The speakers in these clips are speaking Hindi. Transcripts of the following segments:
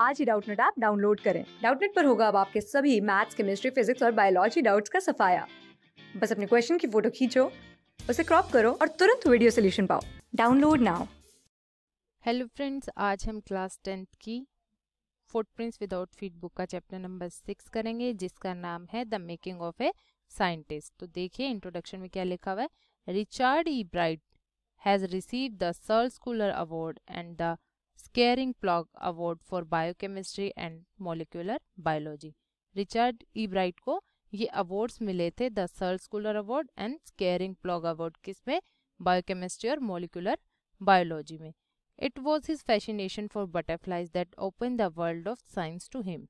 आज ही डाउटनेट ऐप डाउनलोड करें डाउटनेट पर होगा अब आपके सभी मैथ्स केमिस्ट्री फिजिक्स और बायोलॉजी डाउट्स का सफाया बस अपने क्वेश्चन की फोटो खींचो उसे क्रॉप करो और तुरंत वीडियो सोल्यूशन पाओ डाउनलोड नाउ हेलो फ्रेंड्स आज हम क्लास टेंथ की फुटप्रिंट्स विदाउट फीडबुक का चैप्टर नंबर सिक्स करेंगे जिसका नाम है the making of a scientist तो देखिए इंट्रोडक्शन में क्या लिखा हुआ है Richard Ebright has receive the Searle Scholar award and the Schering Plough award for biochemistry and molecular biology Richard Ebright को ये अवार्ड्स मिले थे the Searle Schuler award and Schering Plough award किसमें बायोकेमिस्ट्री और मोलिकुलर बायोलॉजी में it was his fascination for butterflies that open the world of science to him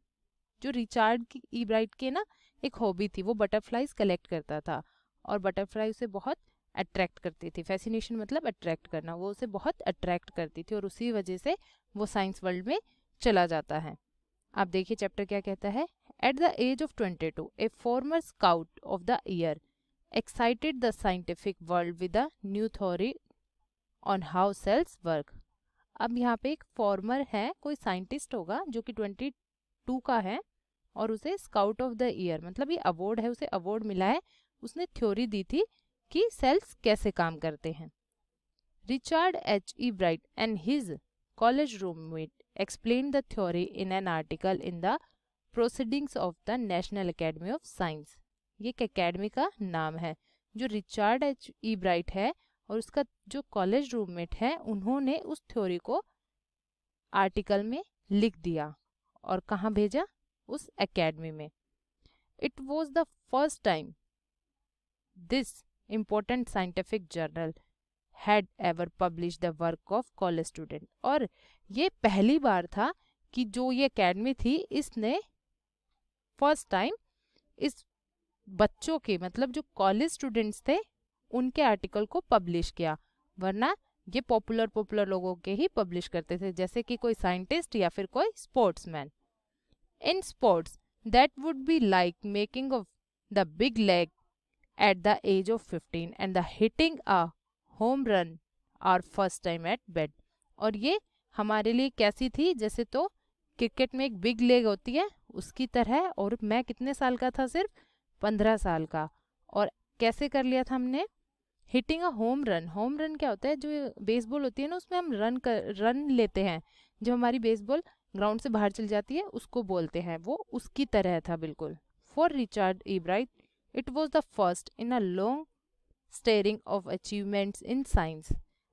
जो रिचार्ड की ई e. ब्राइट के ना एक हॉबी थी वो बटरफ्लाइज कलेक्ट करता था और बटरफ्लाई उसे बहुत अट्रैक्ट करती थी फैसिनेशन मतलब अट्रैक्ट करना वो उसे बहुत अट्रैक्ट करती थी और उसी वजह से वो साइंस वर्ल्ड में चला जाता है आप देखिए चैप्टर क्या कहता है at the age of twenty two a former scout of the year excited the scientific world with a new theory on how cells work अब यहाँ पे एक फॉर्मर है कोई साइंटिस्ट होगा जो कि ट्वेंटी टू का है और उसे स्काउट ऑफ द ईयर मतलब ये अवार्ड है उसे अवार्ड मिला है उसने थ्योरी दी थी कि सेल्स कैसे काम करते हैं Richard H Ebright and his college roommate explain the theory in an article in the proceedings of the National Academy of Science ये एक अकेडमी का नाम है जो रिचार्ड एच ई ब्राइट है और उसका जो कॉलेज रूममेट है उन्होंने उस थ्योरी को आर्टिकल में लिख दिया और कहाँ भेजा उस एकेडमी में it was the first time this important scientific journal had ever publish the work of college student और ये पहली बार था कि जो ये अकेडमी थी इसने फर्स्ट टाइम इस बच्चों के मतलब जो कॉलेज स्टूडेंट्स थे उनके आर्टिकल को पब्लिश किया वरना ये पॉपुलर पॉपुलर लोगों के ही पब्लिश करते थे जैसे कि कोई साइंटिस्ट या फिर कोई sportsman in sports that would be like making of the big league at the age of fifteen and the hitting a home run or first time at bat और ये हमारे लिए कैसी थी जैसे तो क्रिकेट में एक बिग लेग होती है उसकी तरह और मैं कितने साल का था सिर्फ पंद्रह साल का और कैसे कर लिया था हमने hitting a home run home run क्या होता है जो बेसबॉल होती है ना उसमें हम रन कर रन लेते हैं जो हमारी बेसबॉल ग्राउंड से बाहर चल जाती है उसको बोलते हैं वो उसकी तरह था बिल्कुल for Richard Ebright It was the first in a long string of achievements in science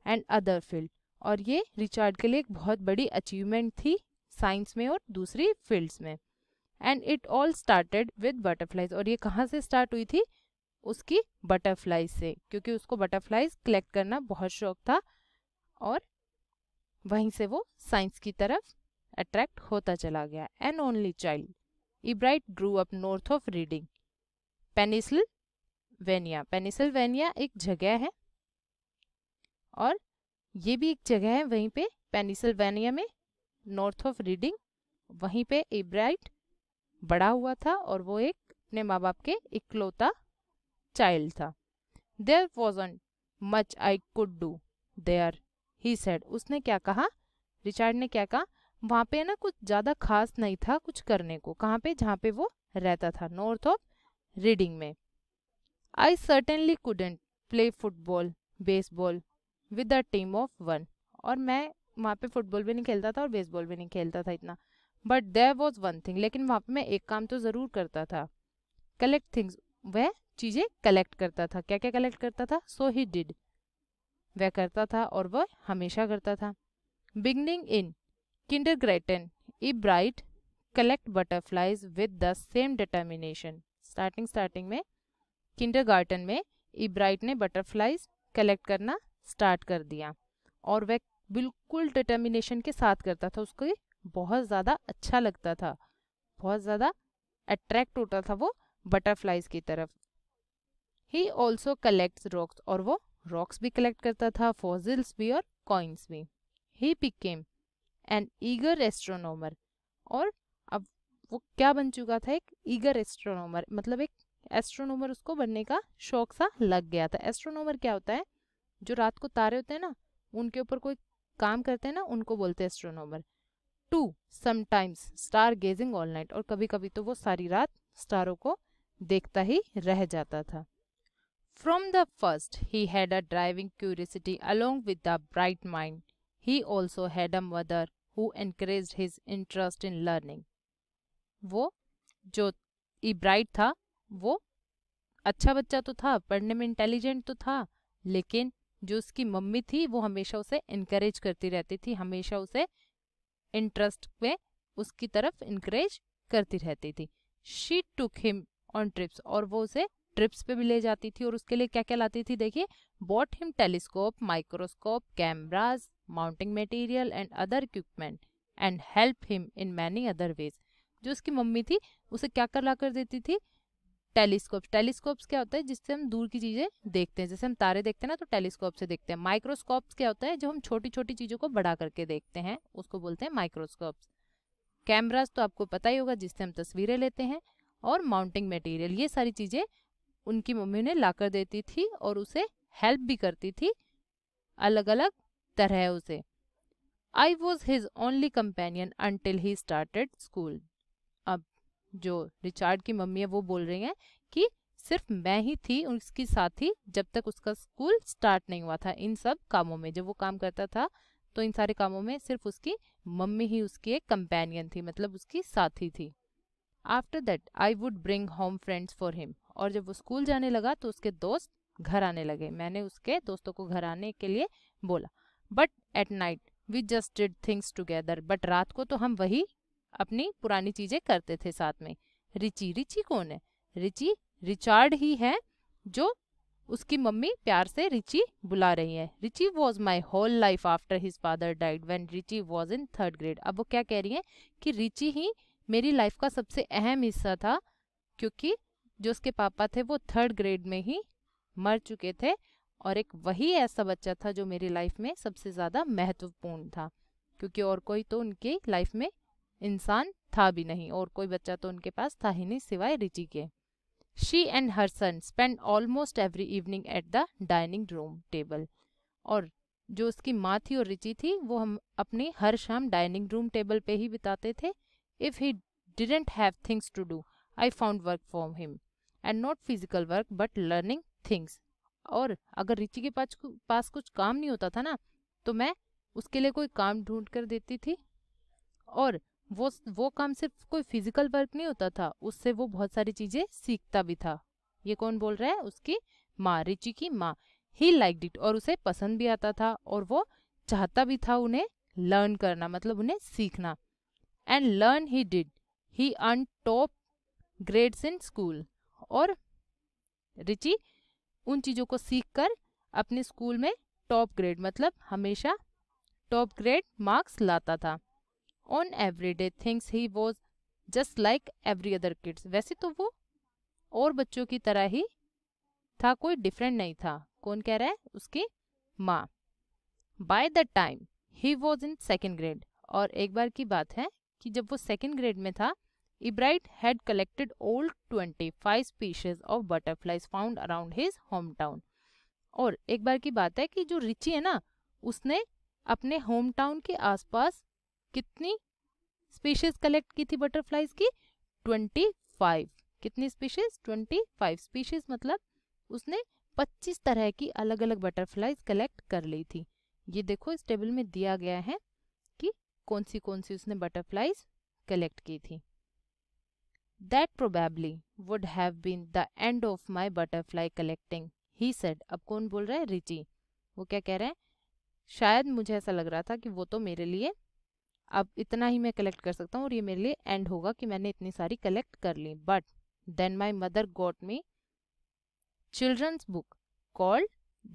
and other field और ये रिचार्ड के लिए एक बहुत बड़ी अचीवमेंट थी साइंस में और दूसरी फील्ड्स में and it all started with butterflies और ये कहाँ से स्टार्ट हुई थी उसकी बटरफ्लाई से क्योंकि उसको बटरफ्लाइज कलेक्ट करना बहुत शौक था और वहीं से वो साइंस की तरफ अट्रैक्ट होता चला गया an only child Ebright grew up north of Reading Pennsylvania Pennsylvania एक जगह है और ये भी एक जगह है वहीं पे पेनिसल वेनिया में नॉर्थ ऑफ रीडिंग वहीं पे इब्राइट बड़ा हुआ था और वो एक अपने माँ बाप के इकलौता चाइल्ड था there wasn't much I could do there he said उसने क्या कहा रिचार्ड ने क्या कहा वहाँ पे ना कुछ ज़्यादा खास नहीं था कुछ करने को कहाँ पे जहाँ पे वो रहता था नॉर्थ ऑफ रीडिंग में I certainly couldn't play football baseball with a team of one और मैं वहाँ पे फुटबॉल भी नहीं खेलता था और बेसबॉल भी नहीं खेलता था इतना but there was one thing लेकिन वहाँ पे मैं एक काम तो ज़रूर करता था कलेक्ट थिंग्स वह चीज़ें कलेक्ट करता था क्या क्या कलेक्ट करता था सो ही डिड वह करता था और वह हमेशा करता था beginning in kindergarten Ebright collect butterflies with the same determination starting starting में किंडरगार्टन में इब्राइट e ने बटरफ्लाइज कलेक्ट करना स्टार्ट कर दिया और वह बिल्कुल डिटर्मिनेशन के साथ करता था उसको बहुत ज़्यादा अच्छा लगता था बहुत ज़्यादा अट्रैक्ट होता था वो बटरफ्लाइज की तरफ ही ऑल्सो कलेक्ट रॉक्स और वो रॉक्स भी कलेक्ट करता था फॉजिल्स भी और कॉइन्स भी he became an eager astronomer और वो क्या बन चुका था एक ईगर एस्ट्रोनोमर मतलब एक एस्ट्रोनोमर उसको बनने का शौक सा लग गया था एस्ट्रोनोमर क्या होता है जो रात को तारे होते हैं ना उनके ऊपर कोई काम करते हैं ना उनको बोलते हैं astronomer too sometimes star gazing all night और कभी कभी तो वो सारी रात स्टारों को देखता ही रह जाता था from the first he had a driving curiosity along with the bright mind he also had a mother who encourage his interest in learning वो जो इब्राइट था वो अच्छा बच्चा तो था पढ़ने में इंटेलिजेंट तो था लेकिन जो उसकी मम्मी थी वो हमेशा उसे इनक्रेज करती रहती थी हमेशा उसे इंटरेस्ट में उसकी तरफ इनक्रेज करती रहती थी she took him on trips और वो उसे ट्रिप्स पे भी ले जाती थी और उसके लिए क्या क्या लाती थी देखिए bought him telescope microscope cameras mounting material and other equipment and help him in many other ways जो उसकी मम्मी थी उसे क्या कर ला कर देती थी टेलीस्कोप्स टेलीस्कोप्स क्या होता है जिससे हम दूर की चीज़ें देखते हैं जैसे हम तारे देखते हैं ना तो टेलीस्कोप से देखते हैं माइक्रोस्कोप्स क्या होता है जो हम छोटी छोटी चीज़ों को बड़ा करके देखते हैं उसको बोलते हैं माइक्रोस्कोप्स कैमराज तो आपको पता ही होगा जिससे हम तस्वीरें लेते हैं और माउंटिंग मटेरियल ये सारी चीज़ें उनकी मम्मी ने ला कर देती थी और उसे हेल्प भी करती थी अलग अलग तरह उसे I was his only companion until he started school जो रिचार्ड की मम्मी है वो बोल रही हैं कि सिर्फ मैं ही थी उसकी साथी जब तक उसका स्कूल स्टार्ट नहीं हुआ था इन सब कामों में जब वो काम करता था तो इन सारे कामों में सिर्फ उसकी मम्मी ही उसकी एक कंपेनियन थी मतलब उसकी साथी थी after that I would bring home friends for him और जब वो स्कूल जाने लगा तो उसके दोस्त घर आने लगे मैंने उसके दोस्तों को घर आने के लिए बोला but at night we just did things together but रात को तो हम वही अपनी पुरानी चीजें करते थे साथ में रिची रिची कौन है रिची रिचार्ड ही है जो उसकी मम्मी प्यार से रिची बुला रही है Richie was my whole life after his father died when Richie was in third grade अब वो क्या कह रही है कि रिची ही मेरी लाइफ का सबसे अहम हिस्सा था क्योंकि जो उसके पापा थे वो थर्ड ग्रेड में ही मर चुके थे और एक वही ऐसा बच्चा था जो मेरी लाइफ में सबसे ज़्यादा महत्वपूर्ण था क्योंकि और कोई तो उनकी लाइफ में इंसान था भी नहीं और कोई बच्चा तो उनके पास था ही नहीं सिवाय रिची के she and her son spend almost every evening at the dining room table और जो उसकी माँ थी और रिची थी वो हम अपनी हर शाम डाइनिंग रूम टेबल पे ही बिताते थे if he didn't have things to do I found work for him and not physical work but learning things और अगर रिची के पास पास कुछ काम नहीं होता था ना तो मैं उसके लिए कोई काम ढूंढ कर देती थी और वो वो काम सिर्फ कोई फिजिकल वर्क नहीं होता था उससे वो बहुत सारी चीजें सीखता भी था ये कौन बोल रहा है उसकी माँ रिचि की माँ ही लाइक डिट और उसे पसंद भी आता था और वो चाहता भी था उन्हें लर्न करना मतलब उन्हें सीखना and learn he did he earn top grades in school और रिचि उन चीज़ों को सीखकर अपने स्कूल में टॉप ग्रेड मतलब हमेशा टॉप ग्रेड मार्क्स लाता था on everyday things he was just like every other kids वैसे तो वो और बच्चों की तरह ही था कोई डिफरेंट नहीं था कौन कह रहा है उसकी माँ by the time he was in second grade और एक बार की बात है कि जब वो सेकेंड ग्रेड में था Ebright had collected all twenty five species of butterflies found around his home town और एक बार की बात है कि जो रिची है ना उसने अपने होम टाउन के आसपास कितनी स्पीशीज कलेक्ट की थी बटरफ्लाइज की ट्वेंटी फाइव कितनी स्पीशीज ट्वेंटी फाइव स्पीशीज मतलब उसने पच्चीस तरह की अलग अलग बटरफ्लाइज कलेक्ट कर ली थी ये देखो इस टेबल में दिया गया है कि कौन सी कौन सी उसने बटरफ्लाइज कलेक्ट की थी that probably would have been the end of my butterfly collecting he said अब कौन बोल रहा है रिची वो क्या कह रहे हैं शायद मुझे ऐसा लग रहा था कि वो तो मेरे लिए अब इतना ही मैं कलेक्ट कर सकता हूँ और ये मेरे लिए एंड होगा कि मैंने इतनी सारी कलेक्ट कर ली but then my mother got me children's book called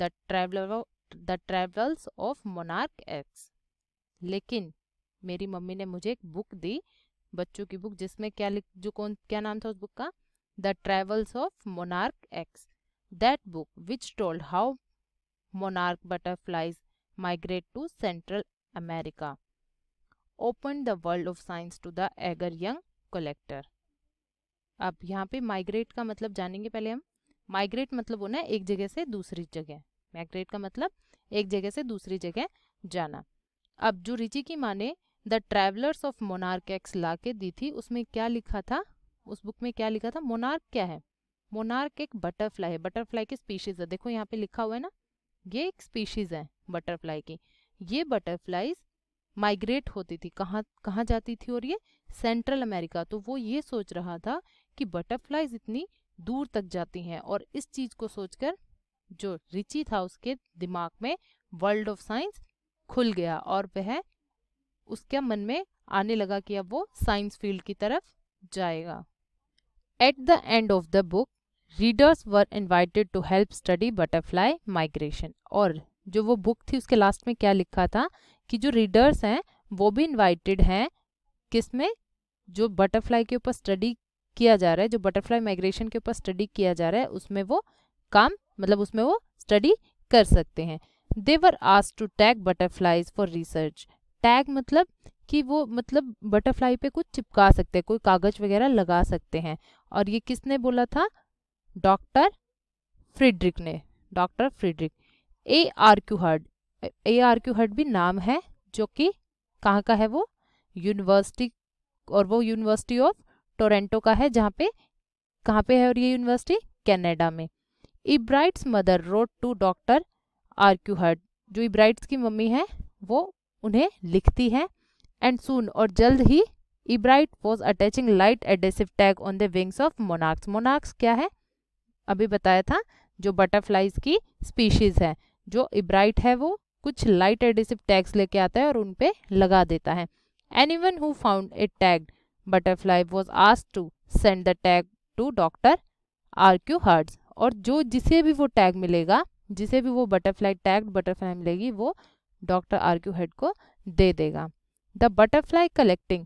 the traveller the travels of Monarch X लेकिन मेरी मम्मी ने मुझे एक बुक दी बच्चों की बुक जिसमें क्या लिख जो कौन क्या नाम था उस बुक का the travels of Monarch X that book which told how monarch butterflies migrate to Central America open the world of science to the eager young collector अब यहाँ पे माइग्रेट का मतलब जानेंगे पहले हम माइग्रेट मतलब होना है एक जगह से दूसरी जगह माइग्रेट का मतलब एक जगह से दूसरी जगह जाना अब जो रिची की माने the travellers of Monarch X ला के दी थी उसमें क्या लिखा था उस बुक में क्या लिखा था मोनार्क क्या है मोनार्क एक बटरफ्लाई है बटरफ्लाई की स्पीशीज है देखो यहाँ पे लिखा हुआ है ना ये एक स्पीशीज है बटरफ्लाई की ये बटरफ्लाईज माइग्रेट होती थी कहाँ कहाँ जाती थी और ये सेंट्रल अमेरिका तो वो ये सोच रहा था कि बटरफ्लाइज इतनी दूर तक जाती हैं और इस चीज़ को सोचकर जो रिची था उसके दिमाग में वर्ल्ड ऑफ साइंस खुल गया और वह उसके मन में आने लगा कि अब वो साइंस फील्ड की तरफ जाएगा at the end of the book readers were invited to help study butterfly migration और जो वो बुक थी उसके लास्ट में क्या लिखा था कि जो रीडर्स हैं वो भी इनवाइटेड हैं किसमें जो बटरफ्लाई के ऊपर स्टडी किया जा रहा है जो बटरफ्लाई माइग्रेशन के ऊपर स्टडी किया जा रहा है उसमें वो काम मतलब उसमें वो स्टडी कर सकते हैं देवर आज to tag butterflies for research tag मतलब कि वो मतलब बटरफ्लाई पे कुछ चिपका सकते हैं कोई कागज वगैरह लगा सकते हैं और ये किसने बोला था डॉक्टर फ्रिड्रिक ने doctor Frederick A Urquhart A Urquhart भी नाम है जो कि कहाँ का है वो यूनिवर्सिटी और वो यूनिवर्सिटी ऑफ टोरेंटो का है जहाँ पे कहाँ पे है और ये यूनिवर्सिटी कैनेडा में Ebright's mother wrote to doctor Urquhart जो इब्राइट्स की मम्मी है वो उन्हें लिखती है एंड सुन और जल्द ही Ebright was attaching light adhesive tag on the wings of monarchs monarchs क्या है अभी बताया था जो बटरफ्लाइज की स्पीशीज है जो इब्राइट है वो कुछ लाइट एडिसिव टैग्स लेके आता है और उन पे लगा देता है anyone who found a tag butterfly was asked to send the tag to doctor Urquhart's और जो जिसे भी वो टैग मिलेगा जिसे भी वो बटरफ्लाई टैग बटरफ्लाई मिलेगी वो डॉक्टर आर क्यू हेड को दे देगा the butterfly collecting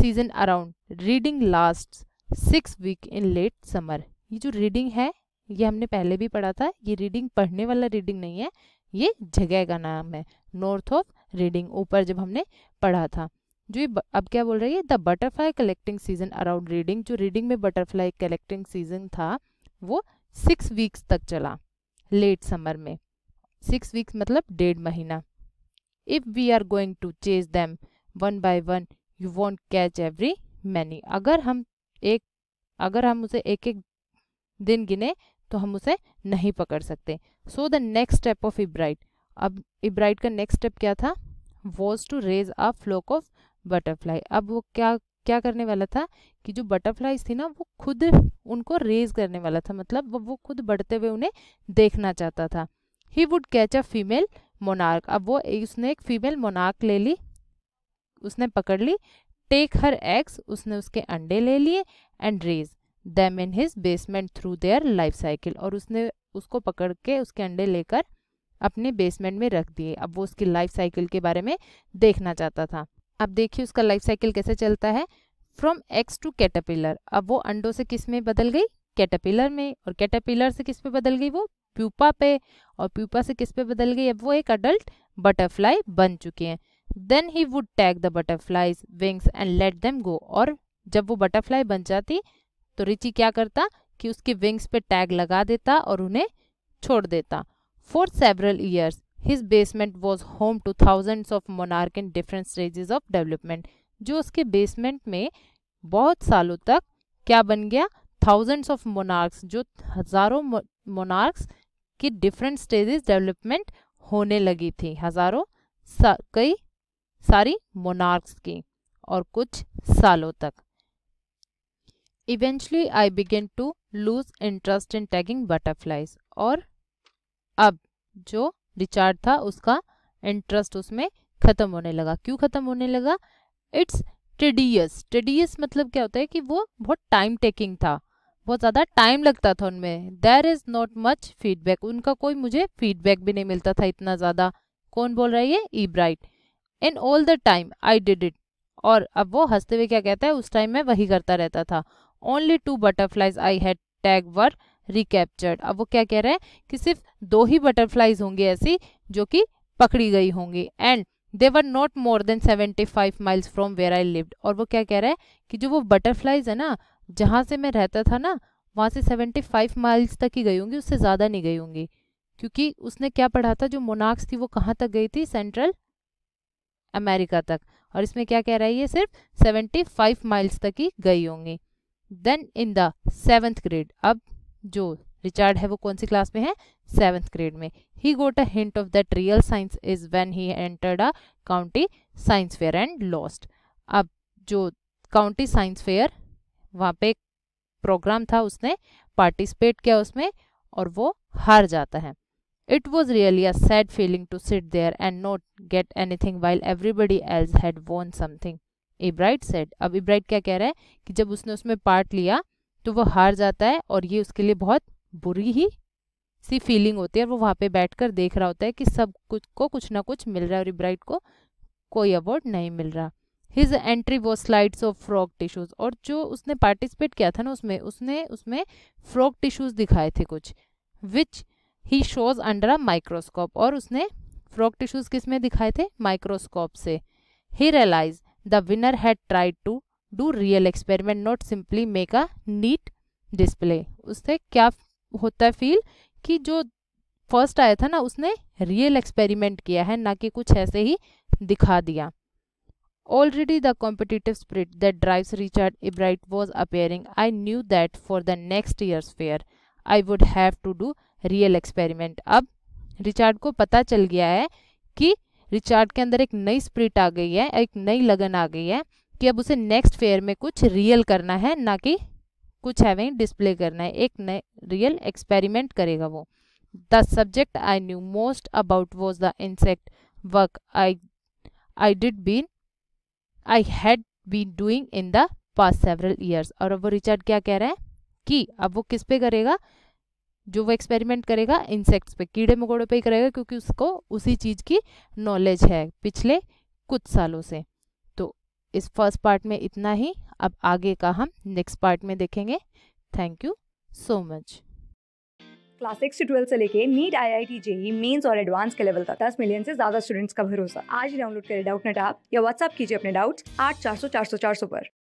season around Reading last six week in late summer ये जो रीडिंग है ये हमने पहले भी पढ़ा था ये रीडिंग पढ़ने वाला रीडिंग नहीं है ये जगह का नाम है नॉर्थ ऑफ रीडिंग ऊपर जब हमने पढ़ा था जो ये अब क्या बोल रही है the butterfly collecting season around Reading जो रीडिंग में बटरफ्लाई कलेक्टिंग सीजन था वो सिक्स वीक्स तक चला लेट समर में सिक्स वीक्स मतलब डेढ़ महीना if we are going to chase them one by one you won't catch very many अगर हम एक अगर हम उसे एक एक दिन गिने तो हम उसे नहीं पकड़ सकते so the next step of Ebright अब इब्राइट का नेक्स्ट स्टेप क्या था was to raise a flock of butterfly अब वो क्या क्या करने वाला था कि जो बटरफ्लाईज थी ना वो खुद उनको रेज करने वाला था मतलब वो खुद बढ़ते हुए उन्हें देखना चाहता था he would catch a female monarch अब वो उसने एक फीमेल मोनार्क ले ली उसने पकड़ ली टेक हर एग्स उसने उसके अंडे ले लिए and raise them in his basement through their life cycle और उसने उसको पकड़ के उसके अंडे लेकर अपने बेसमेंट में रख दिए अब वो उसकी लाइफ साइकिल के बारे में देखना चाहता था अब देखिए उसका लाइफ साइकिल कैसे चलता है फ्रॉम एक्स टू कैटापिलर अब वो अंडों से किस में बदल गई कैटापिलर में और कैटापिलर से किस पे बदल गई वो प्यूपा पे और प्यूपा से किस पे बदल गई अब वो एक अडल्ट बटरफ्लाई बन चुके हैं then he would tag the butterflies wings and let them go और जब वो बटरफ्लाई बन जाती तो रिची क्या करता कि उसके विंग्स पे टैग लगा देता और उन्हें छोड़ देता for several years his basement was home to thousands of monarch in different stages of development जो उसके बेसमेंट में बहुत सालों तक क्या बन गया थाउजेंड्स ऑफ मोनार्क्स जो हज़ारों मोनार्क्स की डिफरेंट स्टेजेस डेवलपमेंट होने लगी थी हज़ारों सा, कई सारी मोनार्क्स की और कुछ सालों तक eventually I began to lose interest in tagging butterflies और अब जो रिचार्ज था उसका इंटरेस्ट उसमें ख़त्म होने लगा क्यों ख़त्म होने लगा इट्स टेडियस टेडियस मतलब क्या होता है कि वो बहुत टाइम टेकिंग था बहुत ज़्यादा टाइम लगता था उनमें there is not much feedback उनका कोई मुझे फीडबैक भी नहीं मिलता था इतना ज़्यादा कौन बोल रहा है ये Ebright in all the time I did it और अब वो हंसते हुए क्या कहता है उस टाइम मैं वही करता रहता था only two butterflies I had tag were recaptured अब वो क्या कह रहे हैं कि सिर्फ दो ही बटरफ्लाइज होंगे ऐसी जो कि पकड़ी गई होंगी and they were not more than seventy five miles from where I lived और वो क्या कह रहे हैं कि जो वो बटरफ्लाइज है ना जहाँ से मैं रहता था ना वहाँ से सेवेंटी फाइव माइल्स तक ही गई होंगी उससे ज़्यादा नहीं गई होंगी क्योंकि उसने क्या पढ़ा था जो मोनाक्स थी वो कहाँ तक गई थी सेंट्रल अमेरिका तक और इसमें क्या कह रहा है ये सिर्फ सेवेंटी फाइव माइल्स तक ही गई होंगी then in the seventh grade अब जो रिचार्ड है वो कौन सी क्लास में है सेवेंथ ग्रेड में he got a hint of that real science is when he entered a county science fair and lost अब जो काउंटी साइंस फेयर वहाँ पे प्रोग्राम था उसने पार्टिसिपेट किया उसमें और वो हार जाता है it was really a sad feeling to sit there and not get anything while everybody else had won something Ebright said अब इब्राइट क्या कह रहा है कि जब उसने उसमें पार्ट लिया तो वो हार जाता है और ये उसके लिए बहुत बुरी ही सी फीलिंग होती है और वो वहाँ पे बैठकर देख रहा होता है कि सब कुछ को कुछ ना कुछ मिल रहा है और इब्राइट को कोई अवार्ड नहीं मिल रहा हिज एंट्री वो स्लाइड्स ऑफ फ्रॉक टिश्यूज और जो उसने पार्टिसिपेट किया था ना उसमें उसने उसमें फ्रॉक टिश्यूज दिखाए थे कुछ which he shows under a microscope और उसने फ्रॉक टिश्यूज किस में दिखाए थे माइक्रोस्कोप से he realise the winner had tried to do real experiment not simply make a neat display उससे क्या होता है फील कि जो फर्स्ट आया था ना उसने रियल एक्सपेरिमेंट किया है ना कि कुछ ऐसे ही दिखा दिया already the competitive spirit that drives Richard Ebright was appearing I knew that for the next year's fair I would have to do real experiment अब रिचार्ड को पता चल गया है कि रिचार्ड के अंदर एक नई स्प्रिट आ गई है एक नई लगन आ गई है कि अब उसे नेक्स्ट फेयर में कुछ रियल करना है ना कि कुछ हैविंग डिस्प्ले करना है एक नए रियल एक्सपेरिमेंट करेगा वो the subject I knew most about was the insect work I I did been I had been doing in the past several years और अब वो रिचार्ड क्या कह रहे हैं कि अब वो किस पे करेगा जो वो एक्सपेरिमेंट करेगा इंसेक्ट्स पे कीड़े मकोड़े पे ही करेगा क्योंकि उसको उसी चीज़ की नॉलेज है पिछले कुछ सालों से तो इस फर्स्ट पार्ट में इतना ही अब आगे का हम नेक्स्ट पार्ट में देखेंगे thank you so much class six से ट्वेल्थ से लेके NEET I I T JEE mains और एडवांस के लेवल तक दस मिलियन से ज्यादा स्टूडेंट्स का भरोसा आज डाउनलोड करें डाउट नेट आप या व्हाट्सअप कीजिए अपने डाउट्स आठ चार सौ चार सौ चार सौ पर